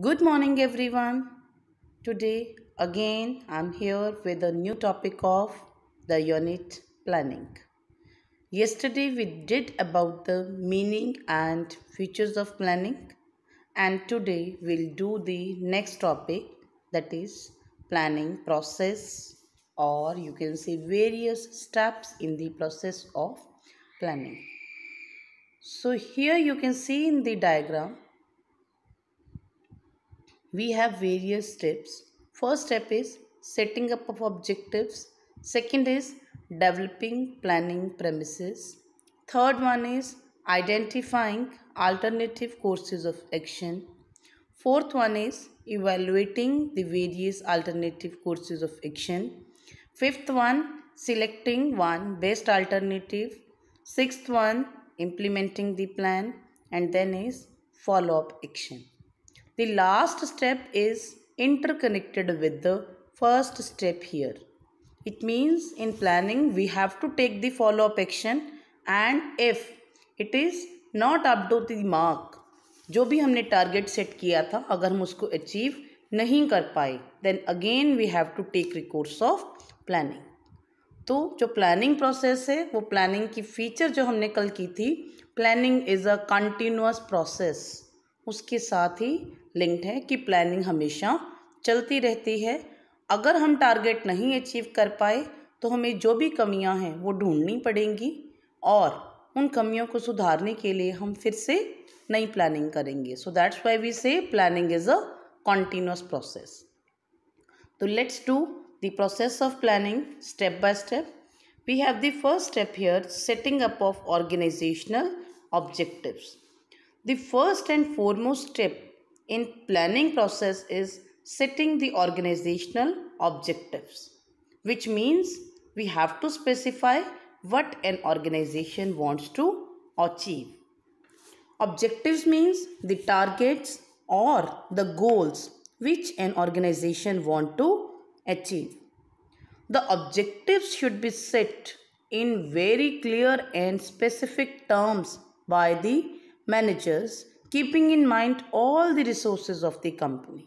Good morning, everyone. Today, again, I'm here with a new topic of the unit planning. Yesterday, we did about the meaning and features of planning, and today, we'll do the next topic that is planning process, or you can see various steps in the process of planning. So, here you can see in the diagram we have various steps. First step is setting up of objectives. Second is developing planning premises. Third one is identifying alternative courses of action. Fourth one is evaluating the various alternative courses of action. Fifth one, selecting one best alternative. Sixth one, implementing the plan and then is follow-up action. The last step is interconnected with the first step here. It means in planning we have to take the follow-up action and if it is not up to the mark जो भी हमने target set किया था अगर हम उसको achieve नहीं कर पाए then again we have to take recourse of planning तो जो प्लानिंग प्रोसेस है वो प्लानिंग की फीचर जो हमने कल की थी planning is a continuous process उसके साथ ही लिंक्ड है कि प्लानिंग हमेशा चलती रहती है अगर हम टारगेट नहीं अचीव कर पाए तो हमें जो भी कमियां हैं वो ढूंढनी पड़ेंगी और उन कमियों को सुधारने के लिए हम फिर से नई प्लानिंग करेंगे so that's why we say planning is a continuous process तो let's do the process of planning step by step we have the first step here setting up of organizational objectives the first and foremost step in planning process is setting the organizational objectives which means we have to specify what an organization wants to achieve. Objectives means the targets or the goals which an organization want to achieve. The objectives should be set in very clear and specific terms by the managers keeping in mind all the resources of the company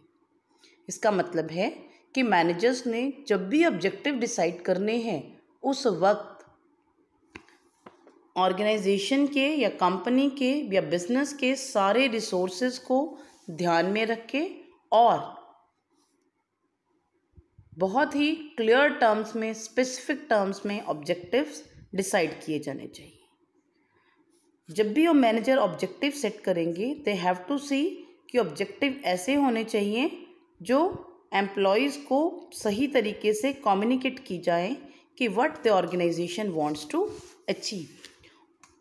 इसका मतलब है कि managers ने जब भी objective decide करने हैं उस वक्त ऑर्गेनाइजेशन के या कंपनी के या बिजनेस के सारे रिसोर्सेज को ध्यान में रखें और बहुत ही क्लियर टर्म्स में स्पेसिफिक टर्म्स में ऑब्जेक्टिव्स डिसाइड किए जाने चाहिए जब भी वो मैनेजर ऑब्जेक्टिव सेट करेंगे दे हैव टू सी कि ऑब्जेक्टिव ऐसे होने चाहिए जो एम्प्लॉयज़ को सही तरीके से कम्युनिकेट की जाए कि what the organization wants to achieve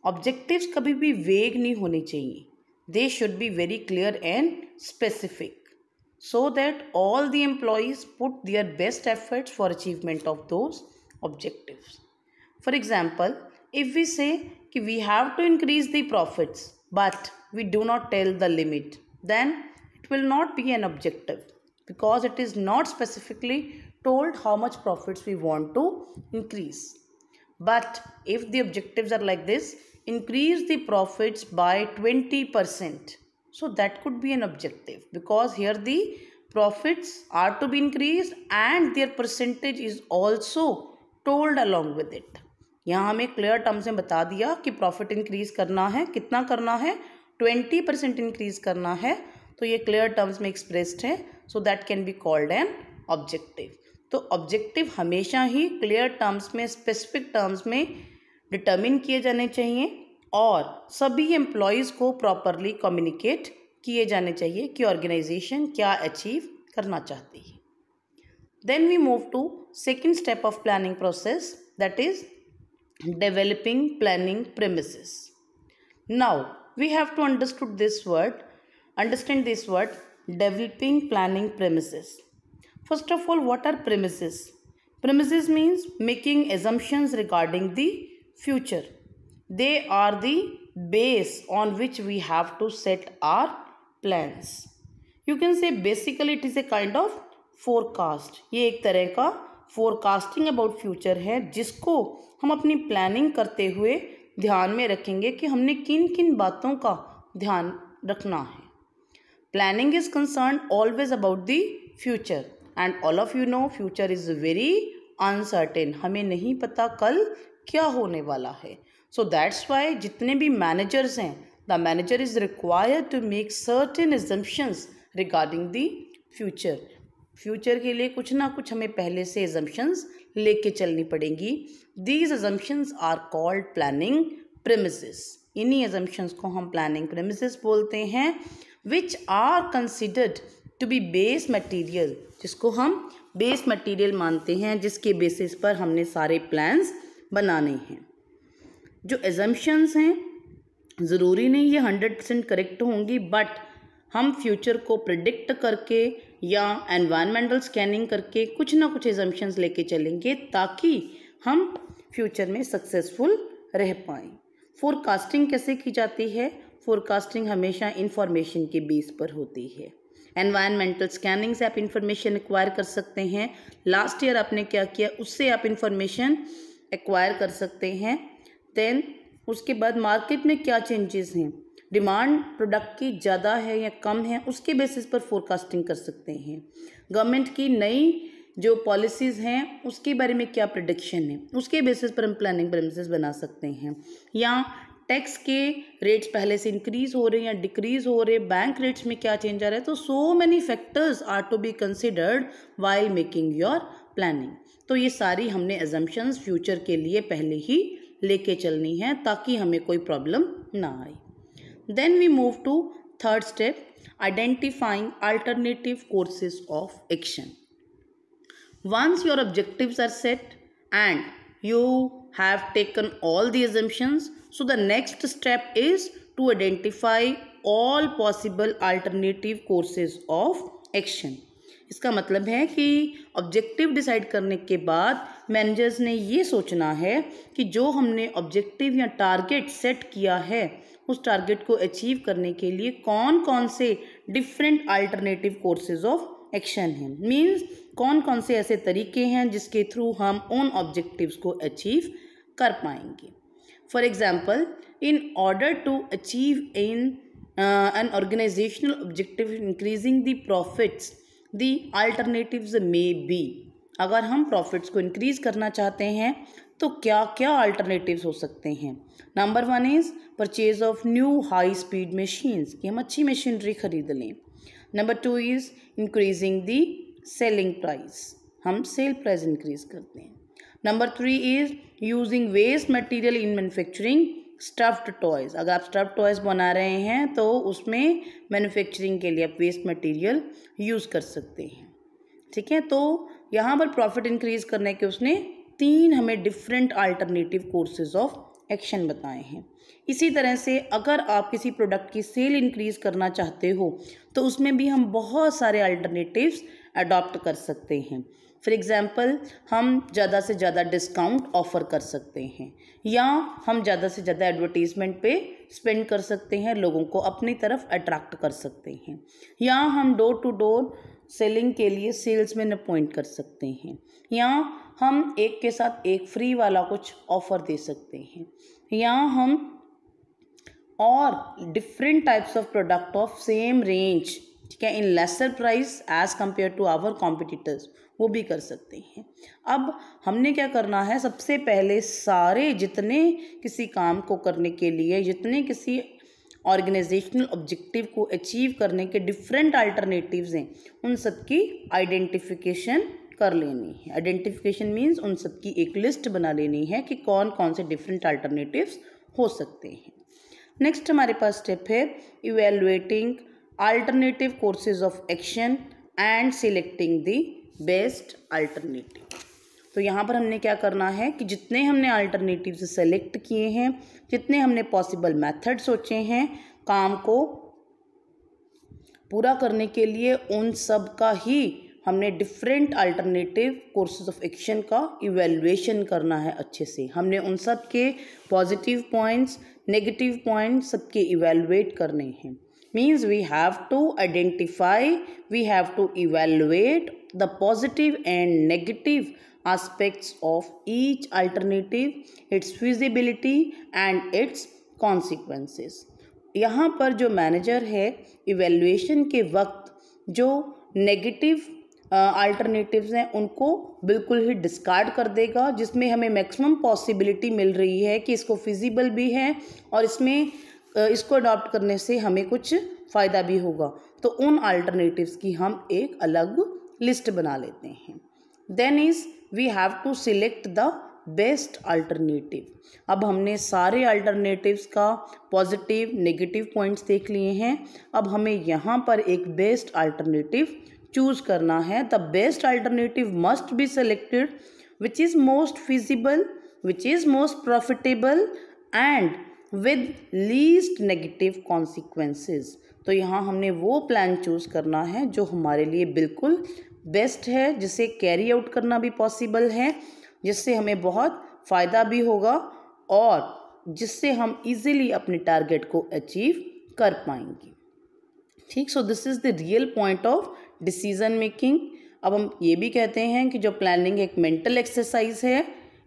objectives कभी भी वेग नहीं होने चाहिए they should be very clear and specific so that all the employees put their best efforts for achievement of those objective for example if we say we have to increase the profits but we do not tell the limit then it will not be an objective because it is not specifically told how much profits we want to increase but if the objectives are like this increase the profits by 20% so that could be an objective because here the profits are to be increased and their percentage is also told along with it यहाँ हमें clear terms में बता दिया कि profit increase करना है कितना करना है ट्वेंटी परसेंट इंक्रीज करना है तो ये क्लियर टर्म्स में एक्सप्रेस्ड है so that can be called an objective तो ऑब्जेक्टिव हमेशा ही क्लियर टर्म्स में स्पेसिफिक टर्म्स में डिटर्मिन किए जाने चाहिए और सभी एम्प्लॉयज़ को प्रॉपरली कम्युनिकेट किए जाने चाहिए कि ऑर्गेनाइजेशन क्या अचीव करना चाहती है then we move to second step of planning process that is developing planning premises. Now we have to understood this word, understand this word developing planning premises. First of all, what are premises? Premises means making assumptions regarding the future. They are the base on which we have to set our plans. You can say basically it is a kind of forecast. ये एक तरह का forecasting about future है जिसको हम अपनी planning करते हुए ध्यान में रखेंगे कि हमने किन किन बातों का ध्यान रखना है planning is concern always about the future and all of you know future is very uncertain हमें नहीं पता कल क्या होने वाला है सो दैट्स वाई जितने भी मैनेजर्स हैं the manager is required to make certain assumptions regarding the future future के लिए कुछ ना कुछ हमें पहले से एजम्पन्स लेके चलनी पड़ेंगी these assumptions are called planning premises इन्हीं एजम्पन्स को हम प्लानिंग प्रेमिसेस बोलते हैं which are considered to be base material जिसको हम बेस मटेरियल मानते हैं जिसके बेसिस पर हमने सारे प्लान्स बनाने हैं जो एजम्पन्स हैं ज़रूरी नहीं ये हंड्रेड परसेंट करेक्ट होंगी बट हम फ्यूचर को प्रिडिक्ट करके या एनवायरमेंटल स्कैनिंग करके कुछ ना कुछ एजम्पन्स लेके चलेंगे ताकि हम फ्यूचर में सक्सेसफुल रह पाएँ फोरकास्टिंग कैसे की जाती है फोरकास्टिंग हमेशा इंफॉर्मेशन के बेस पर होती है एनवायरमेंटल स्कैनिंग से आप इन्फॉर्मेशन एक्वायर कर सकते हैं लास्ट ईयर आपने क्या किया उससे आप इन्फॉर्मेशन एक्वायर कर सकते हैं देन उसके बाद मार्केट में क्या चेंजेस हैं डिमांड प्रोडक्ट की ज़्यादा है या कम है उसके बेसिस पर फोरकास्टिंग कर सकते हैं गवर्नमेंट की नई जो पॉलिसीज़ हैं उसके बारे में क्या प्रडिक्शन है उसके बेसिस पर हम प्लानिंग प्रेमिसेस बना सकते हैं या टैक्स के रेट्स पहले से इंक्रीज हो रहे हैं या डिक्रीज हो रहे हैं बैंक रेट्स में क्या चेंज आ रहा है तो so many factors are to be considered while making your planning तो ये सारी हमने एजम्पन्स फ्यूचर के लिए पहले ही लेके चलनी है ताकि हमें कोई प्रॉब्लम ना आए Then we move to third step identifying alternative courses of action. Once your objectives are set and you have taken all the assumptions, so the next step is to identify all possible alternative courses of action. इसका मतलब है कि objective decide करने के बाद managers ने ये सोचना है कि जो हमने ऑब्जेक्टिव या टारगेट सेट किया है उस टारगेट को अचीव करने के लिए कौन कौन से different alternative courses of action हैं मीन्स कौन कौन से ऐसे तरीके हैं जिसके थ्रू हम उन ऑब्जेक्टिव्स को अचीव कर पाएंगे for example in order to achieve in an organizational objective increasing the profits the alternatives may be अगर हम प्रॉफिट्स को इंक्रीज़ करना चाहते हैं तो क्या क्या अल्टरनेटिव्स हो सकते हैं number one is purchase of new high speed machines कि हम अच्छी मशीनरी ख़रीद लें number two is increasing the selling price हम सेल प्राइस इंक्रीज करते हैं number three is using waste material in manufacturing stuffed toys अगर आप स्टफ्ड टॉयज़ बना रहे हैं तो उसमें मैन्युफैक्चरिंग के लिए आप वेस्ट मटेरियल यूज़ कर सकते हैं ठीक है तो यहाँ पर प्रॉफिट इंक्रीज करने के उसने तीन हमें different alternative courses of action बताए हैं इसी तरह से अगर आप किसी प्रोडक्ट की सेल इंक्रीज करना चाहते हो तो उसमें भी हम बहुत सारे अल्टरनेटिव्स अडॉप्ट कर सकते हैं फॉर एग्जांपल हम ज़्यादा से ज़्यादा डिस्काउंट ऑफ़र कर सकते हैं या हम ज़्यादा से ज़्यादा एडवर्टीज़मेंट पे स्पेंड कर सकते हैं लोगों को अपनी तरफ अट्रैक्ट कर सकते हैं या हम डोर टू डोर सेलिंग के लिए सेल्समैन अपॉइंट कर सकते हैं या हम एक के साथ एक फ्री वाला कुछ ऑफर दे सकते हैं या हम और different types of product of same range ठीक है in lesser price as compare to our competitors वो भी कर सकते हैं अब हमने क्या करना है सबसे पहले सारे जितने किसी काम को करने के लिए जितने किसी ऑर्गेनाइजेशनल ऑब्जेक्टिव को अचीव करने के डिफरेंट अल्टरनेटिव्स हैं उन सबकी आइडेंटिफिकेशन कर लेनी है आइडेंटिफिकेशन मीन्स उन सबकी एक लिस्ट बना लेनी है कि कौन कौन से डिफरेंट अल्टरनेटिव्स हो सकते हैं नेक्स्ट हमारे पास स्टेप है evaluating alternative courses of action and selecting the best alternative तो यहाँ पर हमने क्या करना है कि जितने हमने अल्टरनेटिव सेलेक्ट किए हैं जितने हमने पॉसिबल मेथड सोचे हैं काम को पूरा करने के लिए उन सब का ही हमने different alternative courses of action का इवेल्युएशन करना है अच्छे से हमने उन सब के पॉजिटिव पॉइंट्स नेगेटिव पॉइंट्स सबके इवेल्युएट करने हैं means we have to identify we have to evaluate the positive and negative aspects of each alternative its feasibility and its consequences यहाँ पर जो मैनेजर है इवेल्यूशन के वक्त जो नेगेटिव अल्टरनेटिव्स हैं उनको बिल्कुल ही डिस्कार्ड कर देगा जिसमें हमें मैक्सिमम पॉसिबिलिटी मिल रही है कि इसको फिजिबल भी है और इसमें इसको अडॉप्ट करने से हमें कुछ फ़ायदा भी होगा तो उन अल्टरनेटिव्स की हम एक अलग लिस्ट बना लेते हैं then is we have to select the best alternative अब हमने सारे अल्टरनेटिव्स का पॉजिटिव नेगेटिव पॉइंट्स देख लिए हैं अब हमें यहाँ पर एक बेस्ट अल्टरनेटिव चूज करना है the best alternative must be selected which is most feasible which is most profitable and with least negative consequences तो यहाँ हमने वो प्लान चूज़ करना है जो हमारे लिए बिल्कुल बेस्ट है जिसे कैरी आउट करना भी पॉसिबल है जिससे हमें बहुत फ़ायदा भी होगा और जिससे हम इजीली अपने टारगेट को अचीव कर पाएंगे ठीक so this is the real point of decision making अब हम ये भी कहते हैं कि जो प्लानिंग एक मेंटल एक्सरसाइज है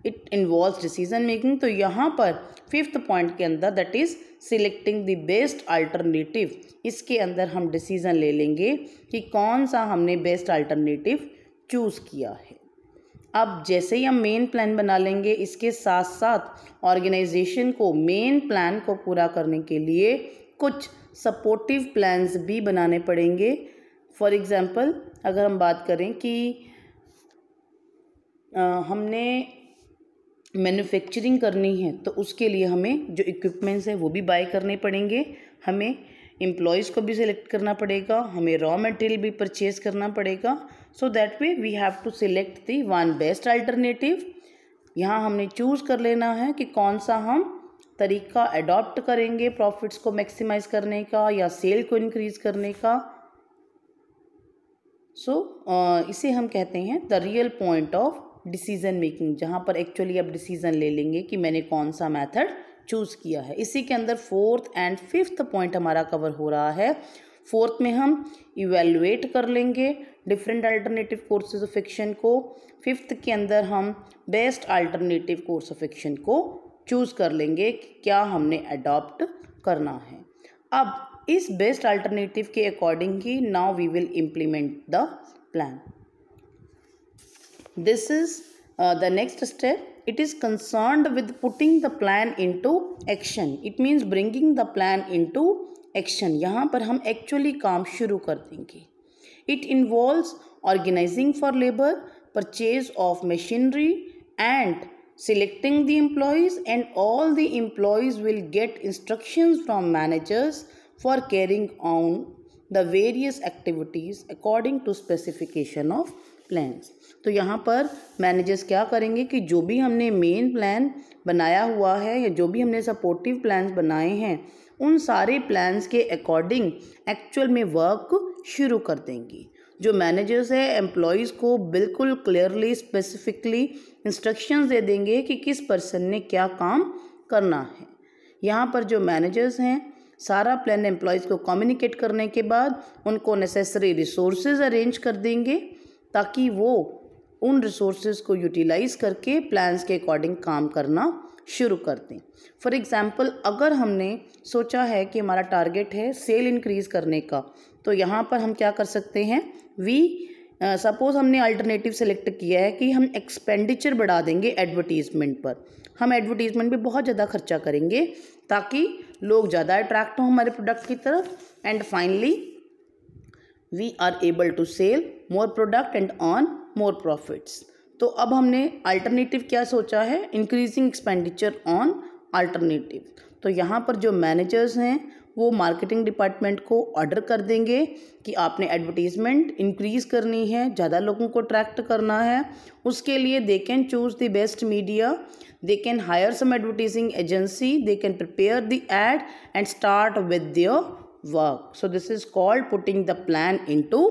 इट इन्वॉल्व डिसीजन मेकिंग तो यहाँ पर फिफ्थ पॉइंट के अंदर that is selecting the best alternative इसके अंदर हम डिसीज़न ले लेंगे कि कौन सा हमने बेस्ट अल्टरनेटिव चूज़ किया है अब जैसे ही हम मेन प्लान बना लेंगे इसके साथ साथ ऑर्गेनाइजेशन को मेन प्लान को पूरा करने के लिए कुछ सपोर्टिव प्लान्स भी बनाने पड़ेंगे फॉर एग्ज़ाम्पल अगर हम बात करें कि आ, हमने मैन्युफैक्चरिंग करनी है तो उसके लिए हमें जो इक्विपमेंट्स हैं वो भी बाय करने पड़ेंगे हमें एम्प्लॉयज़ को भी सिलेक्ट करना पड़ेगा हमें रॉ मटेरियल भी परचेज करना पड़ेगा so that way we have to select the one best alternative यहाँ हमने चूज़ कर लेना है कि कौन सा हम तरीका अडॉप्ट करेंगे प्रॉफिट्स को मैक्सिमाइज करने का या सेल को इनक्रीज़ करने का सो so, इसे हम कहते हैं the real point of decision making जहाँ पर एक्चुअली आप डिसीज़न ले लेंगे कि मैंने कौन सा मेथड चूज़ किया है इसी के अंदर फोर्थ एंड फिफ्थ पॉइंट हमारा कवर हो रहा है फोर्थ में हम इवेलुएट कर लेंगे different alternative courses of action को फिफ्थ के अंदर हम best alternative course of action को चूज़ कर लेंगे कि क्या हमने अडॉप्ट करना है अब इस बेस्ट अल्टरनेटिव के अकॉर्डिंग ही now we will implement the plan This is uh, the next step. It is concerned with putting the plan into action. It means bringing the plan into action. यहाँ पर हम actually काम शुरू कर It involves organizing for labor, purchase of machinery and selecting the employees and all the employees will get instructions from managers for carrying on the various activities according to specification of plans तो यहाँ पर managers क्या करेंगे कि जो भी हमने main plan बनाया हुआ है या जो भी हमने सपोर्टिव प्लान्स बनाए हैं उन सारे प्लान्स के अकॉर्डिंग एक्चुअल में वर्क शुरू कर देंगी जो मैनेजर्स है एम्प्लॉयज़ को बिल्कुल क्लियरली स्पेसिफिकली इंस्ट्रक्शंस दे देंगे कि किस पर्सन ने क्या काम करना है यहाँ पर जो मैनेजर्स हैं सारा प्लान एम्प्लॉयज़ को कम्युनिकेट करने के बाद उनको नेसेसरी रिसोर्सेज अरेंज कर देंगे ताकि वो उन रिसोर्स को यूटिलाइज़ करके प्लान्स के अकॉर्डिंग काम करना शुरू कर दें फॉर एग्ज़ाम्पल अगर हमने सोचा है कि हमारा टारगेट है सेल इंक्रीज़ करने का तो यहाँ पर हम क्या कर सकते हैं वी सपोज़ हमने अल्टरनेटिव सेलेक्ट किया है कि हम एक्सपेंडिचर बढ़ा देंगे एडवर्टीज़मेंट पर हम एडवर्टीज़मेंट भी बहुत ज़्यादा खर्चा करेंगे ताकि लोग ज़्यादा अट्रैक्ट हों हमारे प्रोडक्ट की तरफ and finally we are able to sell more product and earn more profits तो अब हमने अल्टरनेटिव क्या सोचा है इंक्रीजिंग एक्सपेंडिचर ऑन अल्टरनेटिव तो यहाँ पर जो मैनेजर्स हैं वो मार्केटिंग डिपार्टमेंट को ऑर्डर कर देंगे कि आपने एडवर्टीजमेंट इंक्रीज़ करनी है ज़्यादा लोगों को अट्रैक्ट करना है उसके लिए they can choose the best media they can hire some advertising agency they can prepare the ad and start with their work so this is called putting the plan into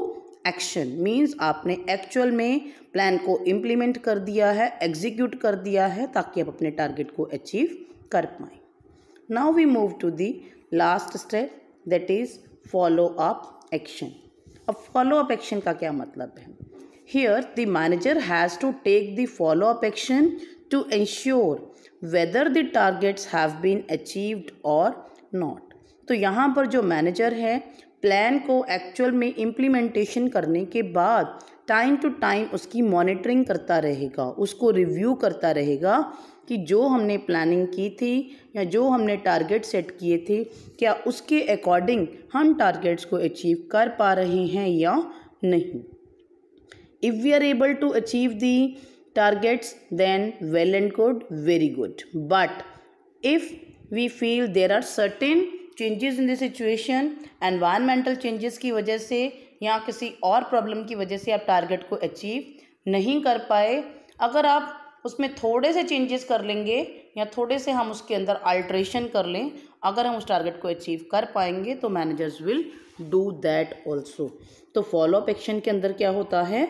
action means आपने actual में plan को implement कर दिया है execute कर दिया है ताकि आप अपने टारगेट को अचीव कर पाए now we move to the last step that is follow up action अब फॉलो अप एक्शन का क्या मतलब है here the manager has to take the follow up action to ensure whether the targets have been achieved और not तो यहाँ पर जो मैनेजर है प्लान को एक्चुअल में इम्प्लीमेंटेशन करने के बाद टाइम टू टाइम उसकी मॉनिटरिंग करता रहेगा उसको रिव्यू करता रहेगा कि जो हमने प्लानिंग की थी या जो हमने टारगेट सेट किए थे क्या उसके अकॉर्डिंग हम टारगेट्स को अचीव कर पा रहे हैं या नहीं if we are able to achieve the targets then well and good very good but if we feel there are certain changes in the situation environmental changes की वजह से या किसी और प्रॉब्लम की वजह से आप टारगेट को अचीव नहीं कर पाए अगर आप उसमें थोड़े से चेंजेस कर लेंगे या थोड़े से हम उसके अंदर अल्ट्रेशन कर लें अगर हम उस टारगेट को अचीव कर पाएंगे तो managers will do that also तो फॉलो अप एक्शन के अंदर क्या होता है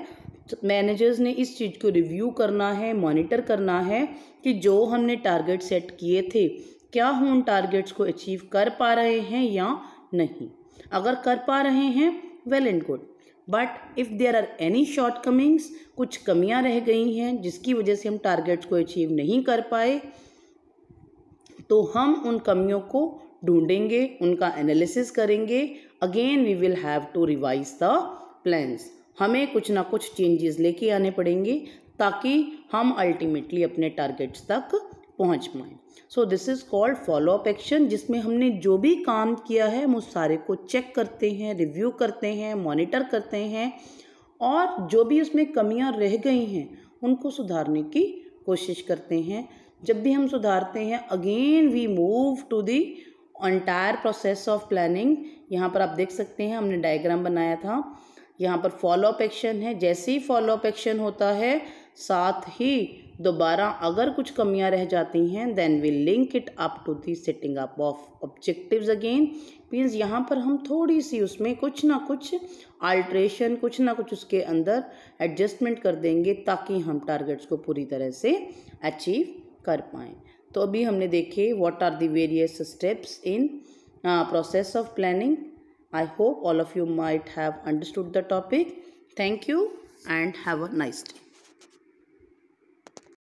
मैनेजर्स तो ने इस चीज़ को रिव्यू करना है मॉनिटर करना है कि जो हमने टारगेट सेट किए थे क्या हम उन टारगेट्स को अचीव कर पा रहे हैं या नहीं अगर कर पा रहे हैं well and good but if there are any shortcomings कुछ कमियां रह गई हैं जिसकी वजह से हम टारगेट्स को अचीव नहीं कर पाए तो हम उन कमियों को ढूंढेंगे उनका एनालिसिस करेंगे again we will have to revise the plans हमें कुछ ना कुछ चेंजेस लेके आने पड़ेंगे ताकि हम अल्टीमेटली अपने टारगेट्स तक पहुंच पाएँ so this is called follow up action जिसमें हमने जो भी काम किया है हम उस सारे को चेक करते हैं रिव्यू करते हैं मॉनिटर करते हैं और जो भी उसमें कमियां रह गई हैं उनको सुधारने की कोशिश करते हैं जब भी हम सुधारते हैं again we move to the entire process of planning यहाँ पर आप देख सकते हैं हमने डायग्राम बनाया था यहाँ पर फॉलो अप एक्शन है जैसे ही फॉलो अप एक्शन होता है साथ ही दोबारा अगर कुछ कमियां रह जाती हैं then we link it up to the setting up of objectives again means यहाँ पर हम थोड़ी सी उसमें कुछ ना कुछ आल्ट्रेशन कुछ ना कुछ उसके अंदर एडजस्टमेंट कर देंगे ताकि हम टारगेट्स को पूरी तरह से अचीव कर पाएँ तो अभी हमने देखे what are the various steps in process of planning I hope all of you might have understood the topic thank you and have a nice day